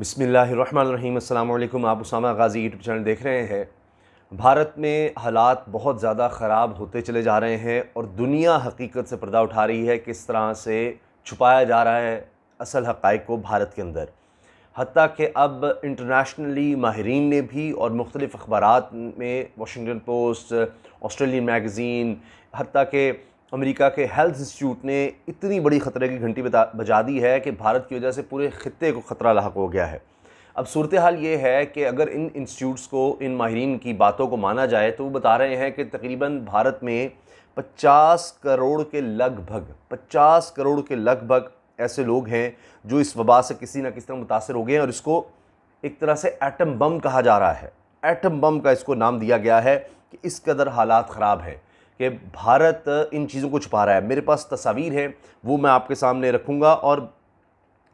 बसमिल अल्लाम आप Usama Ghazi YouTube channel देख रहे हैं भारत में हालात बहुत ज़्यादा ख़राब होते चले जा रहे हैं और दुनिया हकीकत से पर्दा उठा रही है किस तरह से छुपाया जा रहा है असल हक़ को भारत के अंदर हती कि अब इंटरनेशनली माहरीन ने भी और मुख्तलिफ़ अखबार में वाशिंगटन पोस्ट ऑस्ट्रेलियन मैगज़ीन हती कि अमेरिका के हेल्थ इंस्टीट्यूट ने इतनी बड़ी ख़तरे की घंटी बजा दी है कि भारत की वजह से पूरे खत्े को ख़तरा लाक हो गया है अब सूरत हाल ये है कि अगर इन इंस्टीट्यूट्स को इन माहरीन की बातों को माना जाए तो वो बता रहे हैं कि तकरीबन भारत में 50 करोड़ के लगभग 50 करोड़ के लगभग ऐसे लोग हैं जो इस वबा से किसी ना किसी तरह मुतासर हो गए हैं और इसको एक तरह से एटम बम कहा जा रहा है एटम बम का इसको नाम दिया गया है कि इस कदर हालात ख़राब हैं कि भारत इन चीज़ों को छुपा रहा है मेरे पास तस्वीर है वो मैं आपके सामने रखूँगा और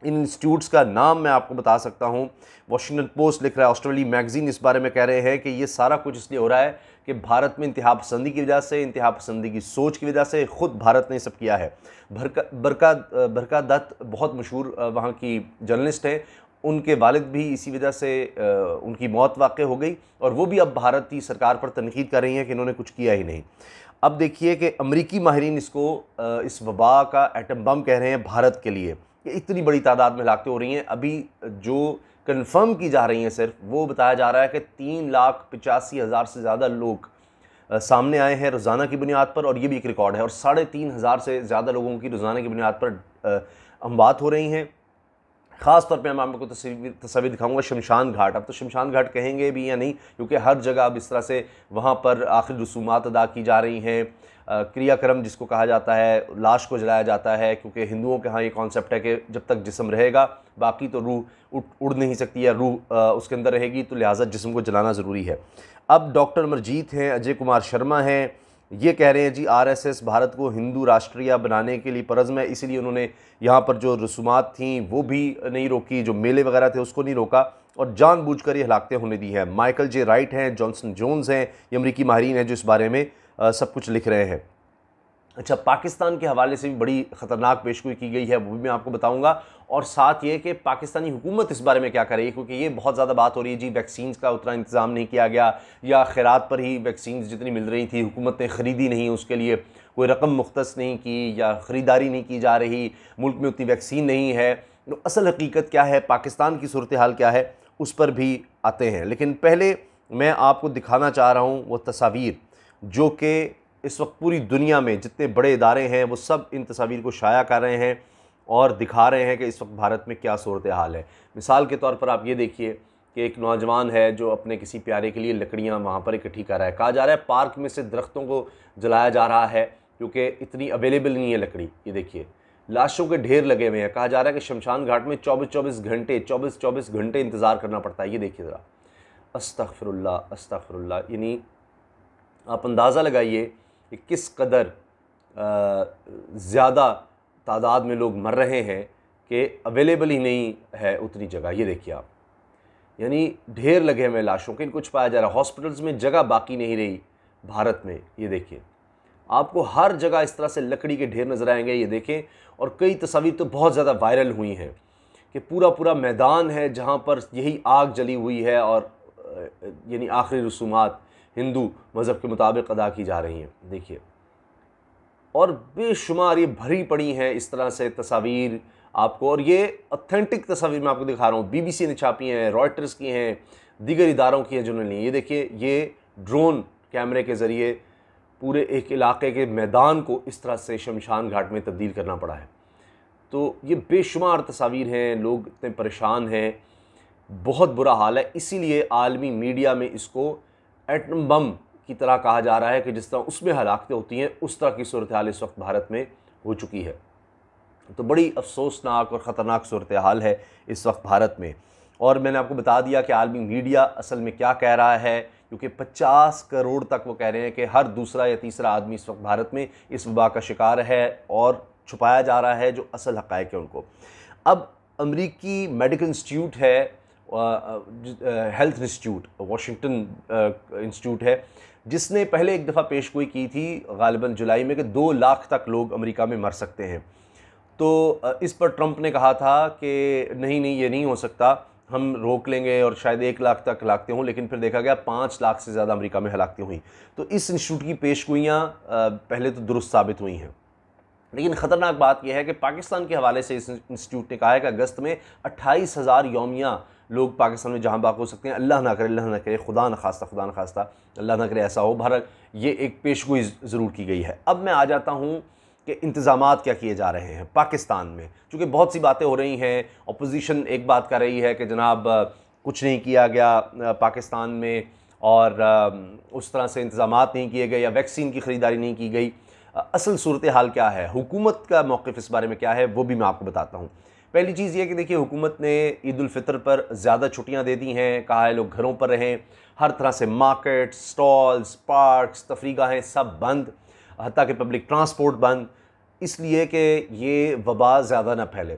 इन इंस्टीट्यूट्स का नाम मैं आपको बता सकता हूँ वाशिंगटन पोस्ट लिख रहा है ऑस्ट्रेली मैगजीन इस बारे में कह रहे हैं कि ये सारा कुछ इसलिए हो रहा है कि भारत में इंतहा पसंदी की वजह से इंतहा पसंदी की सोच की वजह से ख़ुद भारत ने सब किया है भरका बरका बरका दत्त बहुत मशहूर वहाँ की जर्नलिस्ट हैं उनके वालिद भी इसी वजह से उनकी मौत वाक़ हो गई और वो भी अब भारत की सरकार पर तनकीद कर रही हैं कि इन्होंने कुछ किया ही नहीं अब देखिए कि अमरीकी माहरीन इसको इस वबा का एटम बम कह रहे हैं भारत के लिए ये इतनी बड़ी तादाद में हलाकतें हो रही हैं अभी जो कन्फर्म की जा रही हैं सिर्फ वो बताया जा रहा है कि तीन लाख पचासी हज़ार से ज़्यादा लोग सामने आए हैं रोज़ाना की बुनियाद पर और ये भी एक रिकॉर्ड है और साढ़े तीन हज़ार से ज़्यादा लोगों की रोज़ाना की बुनियाद पर अमवात हो रही हैं ख़ास तौर पे मैं आपको तस्वीर तस्वीर दिखाऊंगा शमशान घाट अब तो शमशान घाट कहेंगे भी या नहीं क्योंकि हर जगह अब इस तरह से वहाँ पर आखिरी रसूमात अदा की जा रही हैं क्रियाक्रम जिसको कहा जाता है लाश को जलाया जाता है क्योंकि हिंदुओं के यहाँ ये कॉन्सेप्ट है कि जब तक जिसम रहेगा बाकी तो रूह उड़ नहीं सकती या रूह उसके अंदर रहेगी तो लिहाजा जिसम को जलाना ज़रूरी है अब डॉक्टर मरजीत हैं अजय कुमार शर्मा हैं ये कह रहे हैं जी आरएसएस भारत को हिंदू राष्ट्रीय बनाने के लिए परज़ है इसीलिए उन्होंने यहाँ पर जो रसूमात थी वो भी नहीं रोकी जो मेले वगैरह थे उसको नहीं रोका और जानबूझकर ये हलाकतें होने दी हैं माइकल जे राइट हैं जॉनसन जोन्स हैं ये अमरीकी माहरीन हैं जो इस बारे में आ, सब कुछ लिख रहे हैं अच्छा पाकिस्तान के हवाले से भी बड़ी ख़तरनाक पेशगोई की गई है वो भी मैं आपको बताऊंगा और साथ ये कि पाकिस्तानी हुकूमत इस बारे में क्या करेगी क्योंकि ये बहुत ज़्यादा बात हो रही है जी वैक्सीन का उतना इंतज़ाम नहीं किया गया या खैरात पर ही वैक्सीन जितनी मिल रही थी हुकूमत ने ख़रीदी नहीं उसके लिए कोई रकम मुख्त नहीं की या ख़रीदारी नहीं की जा रही मुल्क में उतनी वैक्सीन नहीं है तो असल हकीकत क्या है पाकिस्तान की सूरत हाल क्या है उस पर भी आते हैं लेकिन पहले मैं आपको दिखाना चाह रहा हूँ वो तस्वीर जो कि इस वक्त पूरी दुनिया में जितने बड़े इदारे हैं वो सब इन तस्वीर को शाया कर रहे हैं और दिखा रहे हैं कि इस वक्त भारत में क्या सूरत हाल है मिसाल के तौर पर आप ये देखिए कि एक नौजवान है जो अपने किसी प्यारे के लिए लकड़ियाँ वहाँ पर इकट्ठी कर रहा है कहा जा रहा है पार्क में से दरख्तों को जलाया जा रहा है क्योंकि इतनी अवेलेबल नहीं है लकड़ी ये देखिए लाशों के ढेर लगे हुए हैं कहा जा रहा है कि शमशान घाट में चौबीस चौबीस घंटे चौबीस चौबीस घंटे इंतज़ार करना पड़ता है ये देखिए ज़रा अस्तफ़रल्ला अस्तफ़रल्ला यानी आप अंदाज़ा लगाइए कि किस कदर ज़्यादा तादाद में लोग मर रहे हैं कि अवेलेबल ही नहीं है उतनी जगह ये देखिए आप यानी ढेर लगे हुए लाशों के कुछ पाया जा रहा है हॉस्पिटल्स में जगह बाकी नहीं रही भारत में ये देखिए आपको हर जगह इस तरह से लकड़ी के ढेर नज़र आएंगे ये देखें और कई तस्वीर तो बहुत ज़्यादा वायरल हुई हैं कि पूरा पूरा मैदान है जहाँ पर यही आग जली हुई है और यानी आखिरी रसूमात हिंदू मज़हब के मुताबिक अदा की जा रही हैं देखिए और बेशुमार ये भरी पड़ी हैं इस तरह से तस्वीर आपको और ये अथेंटिक तस्वीर मैं आपको दिखा रहा हूँ बीबीसी ने छापी हैं रॉयटर्स की हैं दीगर इदारों की हैं जिन्होंने ली ये देखिए ये ड्रोन कैमरे के ज़रिए पूरे एक इलाके के मैदान को इस तरह से शमशान घाट में तब्दील करना पड़ा है तो ये बेशुमार तस्वीर हैं लोग इतने परेशान हैं बहुत बुरा हाल है इसीलिए आलमी मीडिया में इसको एटम बम की तरह कहा जा रहा है कि जिस तरह उसमें हलाकतें होती हैं उस तरह की सूरत हाल इस वक्त भारत में हो चुकी है तो बड़ी अफसोसनाक और ख़तरनाक सूरत हाल है इस वक्त भारत में और मैंने आपको बता दिया कि आलमी मीडिया असल में क्या कह रहा है क्योंकि 50 करोड़ तक वो कह रहे हैं कि हर दूसरा या तीसरा आदमी इस वक्त भारत में इस वबा का शिकार है और छुपाया जा रहा है जो असल हक़ है उनको अब अमरीकी मेडिकल इंस्टीट्यूट है हेल्थ इंस्टीट्यूट वाशिंगटन इंस्टीट्यूट है जिसने पहले एक दफ़ा पेश गोई की थी गालिबा जुलाई में कि दो लाख तक लोग अमेरिका में मर सकते हैं तो इस पर ट्रंप ने कहा था कि नहीं नहीं ये नहीं हो सकता हम रोक लेंगे और शायद एक लाख तक हलाकते हों लेकिन फिर देखा गया पाँच लाख से ज़्यादा अमेरिका में हलाकते हुई तो इस इंस्टीट्यूट की पेशगोइयाँ पहले तो दुरुस्त साबित हुई हैं लेकिन ख़तरनाक बात यह है कि पाकिस्तान के हवाले से इस इंस्टीट्यूट ने कहा है कि अगस्त में अट्ठाईस हज़ार योमिया लोग पाकिस्तान में जहाँ बाक हो सकते हैं अल्लाह ना करे अल्लाह ना करे खुदा ना खास्ता खुदा ना खास्ता अल्लाह ना करे ऐसा हो भारत ये एक पेशगोई ज़रूर की गई है अब मैं आ जाता हूँ कि इंतज़ाम क्या किए जा रहे हैं पाकिस्तान में चूँकि बहुत सी बातें हो रही हैं अपोजिशन एक बात कर रही है कि जनाब कुछ नहीं किया गया पाकिस्तान में और उस तरह से इंतज़ाम नहीं किए गए या वैक्सीन की ख़रीदारी नहीं की गई असल सूरत हाल क्या है हुकूमत का मौक़ इस बारे में क्या है वो भी मैं आपको बताता हूँ पहली चीज़ यह कि देखिए हुकूमत ने ईद फ़ितर पर ज़्यादा छुट्टियाँ दे दी हैं कहा है लोग घरों पर रहें हर तरह से मार्केट स्टॉल्स तफरी तफरीगाहें सब बंद हती कि पब्लिक ट्रांसपोर्ट बंद इसलिए कि ये वबा ज़्यादा ना फैले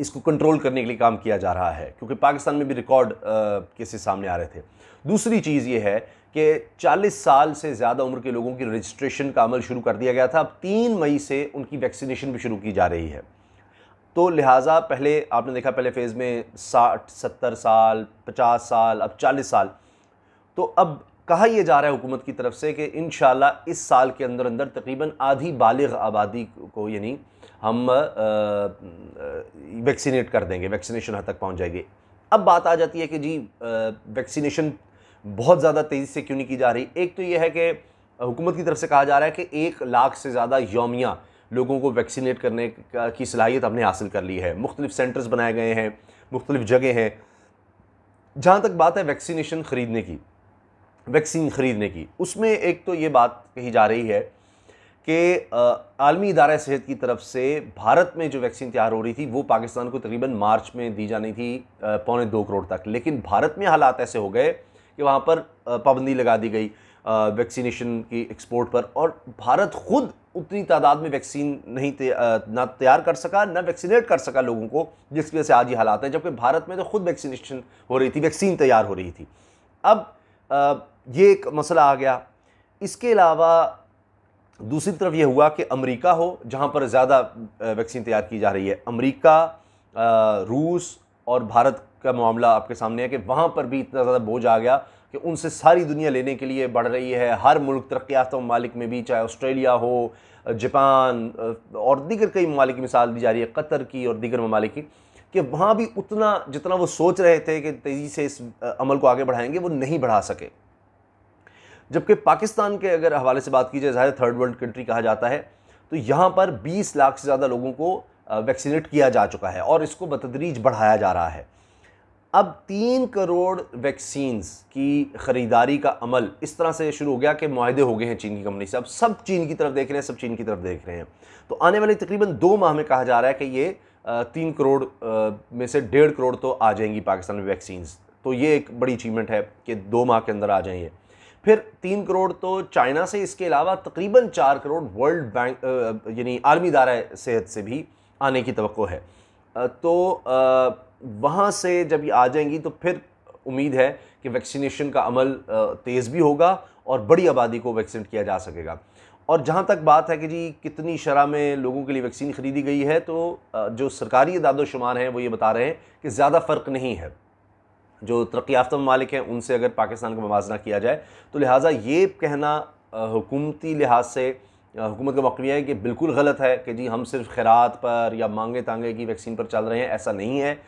इसको कंट्रोल करने के लिए काम किया जा रहा है क्योंकि पाकिस्तान में भी रिकॉर्ड केसेस सामने आ रहे थे दूसरी चीज़ ये है कि 40 साल से ज़्यादा उम्र के लोगों की रजिस्ट्रेशन का अमल शुरू कर दिया गया था अब तीन मई से उनकी वैक्सीनेशन भी शुरू की जा रही है तो लिहाजा पहले आपने देखा पहले फेज़ में साठ सत्तर साल पचास साल अब चालीस साल तो अब कहा यह जा रहा है हुकूमत की तरफ से कि इन इस साल के अंदर अंदर तकरीबन आधी बालग आबादी को यानी हम वैक्सीनेट कर देंगे वैक्सीनेशन हद तक पहुंच जाएगी अब बात आ जाती है कि जी वैक्सीनेशन बहुत ज़्यादा तेज़ी से क्यों नहीं की जा रही एक तो यह है कि हुकूमत की तरफ से कहा जा रहा है कि एक लाख से ज़्यादा योमिया लोगों को वैक्सीनेट करने की सलाहियत हमने हासिल कर ली है मुख्तलिफ सेंटर्स बनाए गए हैं मुख्तलिफ जगह हैं जहाँ तक बात है वैक्सीनेशन ख़रीदने की वैक्सीन ख़रीदने की उसमें एक तो ये बात कही जा रही है कि आलमी इदारा सेहत की तरफ से भारत में जो वैक्सीन तैयार हो रही थी वो पाकिस्तान को तकरीबन मार्च में दी जानी थी पौने दो करोड़ तक लेकिन भारत में हालात ऐसे हो गए कि वहाँ पर पाबंदी लगा दी गई वैक्सीनेशन की एक्सपोर्ट पर और भारत खुद उतनी तादाद में वैक्सीन नहीं ते, ना तैयार कर सका ना वैक्सीनेट कर सका लोगों को जिसकी वजह से आज ये हालात हैं जबकि भारत में तो खुद वैक्सीनेशन हो रही थी वैक्सीन तैयार हो रही थी अब ये एक मसला आ गया इसके अलावा दूसरी तरफ ये हुआ कि अमरीका हो जहाँ पर ज़्यादा वैक्सीन तैयार की जा रही है अमरीका रूस और भारत का मामला आपके सामने है कि वहाँ पर भी इतना ज़्यादा बोझ आ गया कि उनसे सारी दुनिया लेने के लिए बढ़ रही है हर मुल्क तरक् याफ्ता ममालिक में भी चाहे ऑस्ट्रेलिया हो जापान और दीगर कई ममालिक की मिसाल दी जा रही है कतर की और दीगर ममालिक की कि वहाँ भी उतना जितना वो सोच रहे थे कि तेज़ी से इस अमल को आगे बढ़ाएंगे वो नहीं बढ़ा सके जबकि पाकिस्तान के अगर हवाले से बात की जाए ज़ाहिर थर्ड वर्ल्ड कंट्री कहा जाता है तो यहाँ पर 20 लाख से ज़्यादा लोगों को वैक्सीनेट किया जा चुका है और इसको बतदरीज बढ़ाया जा रहा है अब तीन करोड़ वैक्सीन्स की ख़रीदारी का अमल इस तरह से शुरू हो गया कि माहदे हो गए हैं चीन की कंपनी से अब सब चीन की तरफ देख रहे हैं सब चीन की तरफ देख रहे हैं तो आने वाले तकरीबन दो माह में कहा जा रहा है कि ये तीन करोड़ में से डेढ़ करोड़ तो आ जाएंगी पाकिस्तान में वैक्सीन्स तो ये एक बड़ी अचीवमेंट है कि दो माह के अंदर आ जाएंगे फिर तीन करोड़ तो चाइना से इसके अलावा तकरीबन चार करोड़ वर्ल्ड बैंक यानी आलमी दारा सेहत से भी आने की तो है तो वहाँ से जब ये आ जाएंगी तो फिर उम्मीद है कि वैक्सीनेशन का अमल तेज़ भी होगा और बड़ी आबादी को वैक्सीनेट किया जा सकेगा और जहाँ तक बात है कि जी कितनी शरह में लोगों के लिए वैक्सीन ख़रीदी गई है तो जो सरकारी इदादोशुमार हैं वो ये बता रहे हैं कि ज़्यादा फ़र्क नहीं है जो तरक् याफ्ता ममालिक हैं उनसे अगर पाकिस्तान का मुजना किया जाए तो लिहाजा ये कहना हुकूमती लिहाज से हुकूमत का वक्रिया है कि बिल्कुल गलत है कि जी हम सिर्फ खैरात पर या मांगे तांगे की वैक्सीन पर चल रहे हैं ऐसा नहीं है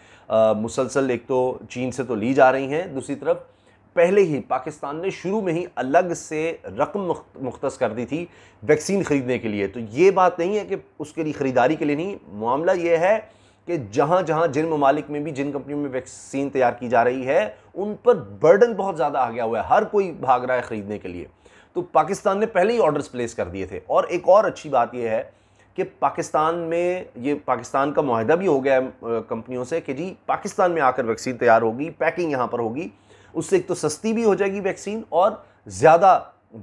मुसलसल एक तो चीन से तो ली जा रही हैं दूसरी तरफ पहले ही पाकिस्तान ने शुरू में ही अलग से रकम मुख्त कर दी थी वैक्सीन ख़रीदने के लिए तो ये बात नहीं है कि उसके लिए ख़रीदारी के लिए नहीं मामला ये है कि जहाँ जहाँ जिन ममालिक में भी जिन कंपनियों में वैक्सीन तैयार की जा रही है उन पर बर्डन बहुत ज़्यादा आ गया हुआ है हर कोई भाग रहा है ख़रीदने के लिए तो पाकिस्तान ने पहले ही ऑर्डर्स प्लेस कर दिए थे और एक और अच्छी बात यह है कि पाकिस्तान में ये पाकिस्तान का माहदा भी हो गया है कंपनियों से कि जी पाकिस्तान में आकर वैक्सीन तैयार होगी पैकिंग यहाँ पर होगी उससे एक तो सस्ती भी हो जाएगी वैक्सीन और ज़्यादा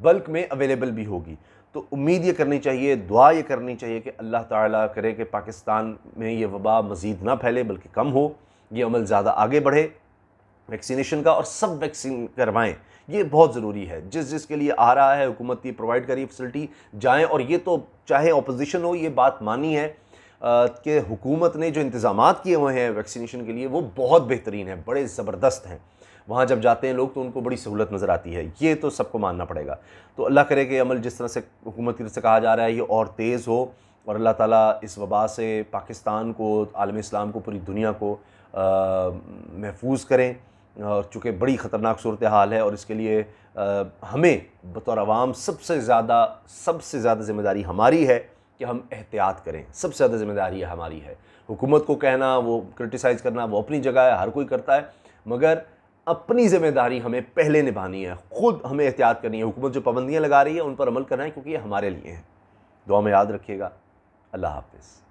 बल्क में अवेलेबल भी होगी तो उम्मीद ये करनी चाहिए दुआ ये करनी चाहिए कि अल्लाह ताला करे कि पाकिस्तान में ये वबा मज़ीद ना फैले बल्कि कम हो ये अमल ज़्यादा आगे बढ़े वैक्सीनेशन का और सब वैक्सीन करवाएं ये बहुत ज़रूरी है जिस जिस के लिए आ रहा है हुकूमत की प्रोवाइड करी फैसिलिटी जाएँ और ये तो चाहे अपोजिशन हो ये बात मानी है कि हुकूमत ने जो इंतज़ाम किए हुए हैं वैक्सीनेशन के लिए वो बहुत बेहतरीन है बड़े ज़बरदस्त हैं वहाँ जब जाते हैं लोग तो उनको बड़ी सहूलत नज़र आती है ये तो सबको मानना पड़ेगा तो अल्लाह करे कि अमल जिस तरह से हुकूमत की तरफ से कहा जा रहा है ये और तेज़ हो और अल्लाह ताला इस वबा से पाकिस्तान को आलम इस्लाम को पूरी दुनिया को महफूज करें और चूँकि बड़ी ख़तरनाक सूरत हाल है और इसके लिए हमें बतौर आवाम सबसे ज़्यादा सबसे ज़्यादा ज़िम्मेदारी हमारी है कि हम एहतियात करें सबसे ज़्यादा ज़िम्मेदारी हमारी है हुकूमत को कहना वो क्रिटिसाइज़ करना वो अपनी जगह है हर कोई करता है मगर अपनी ज़िम्मेदारी हमें पहले निभानी है ख़ुद हमें एहतियात करनी है हुकूमत जो पाबंदियाँ लगा रही है उन पर अमल करना है क्योंकि ये हमारे लिए हैं दुआ में याद रखिएगा अल्लाह हाफिज़